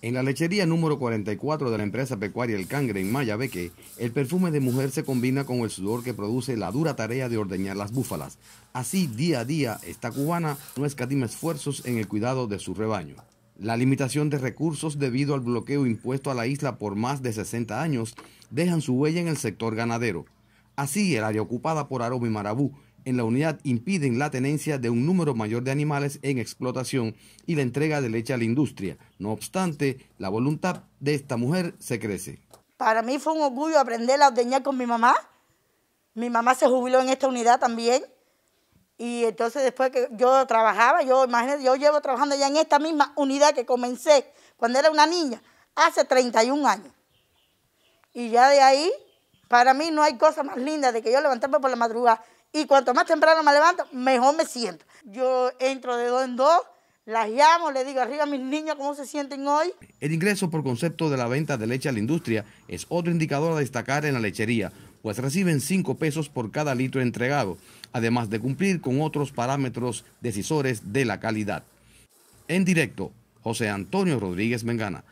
En la lechería número 44 de la empresa pecuaria El Cangre en Mayabeque, el perfume de mujer se combina con el sudor que produce la dura tarea de ordeñar las búfalas. Así, día a día, esta cubana no escatima esfuerzos en el cuidado de su rebaño. La limitación de recursos debido al bloqueo impuesto a la isla por más de 60 años dejan su huella en el sector ganadero. Así, el área ocupada por Aroma Marabú en la unidad impiden la tenencia de un número mayor de animales en explotación y la entrega de leche a la industria. No obstante, la voluntad de esta mujer se crece. Para mí fue un orgullo aprender a ordeñar con mi mamá. Mi mamá se jubiló en esta unidad también. Y entonces después que yo trabajaba, yo yo llevo trabajando ya en esta misma unidad que comencé cuando era una niña, hace 31 años. Y ya de ahí, para mí no hay cosa más linda de que yo levantarme por la madrugada y cuanto más temprano me levanto, mejor me siento. Yo entro de dos en dos, las llamo, le digo arriba a mis niños cómo se sienten hoy. El ingreso por concepto de la venta de leche a la industria es otro indicador a destacar en la lechería, pues reciben cinco pesos por cada litro entregado, además de cumplir con otros parámetros decisores de la calidad. En directo, José Antonio Rodríguez Mengana.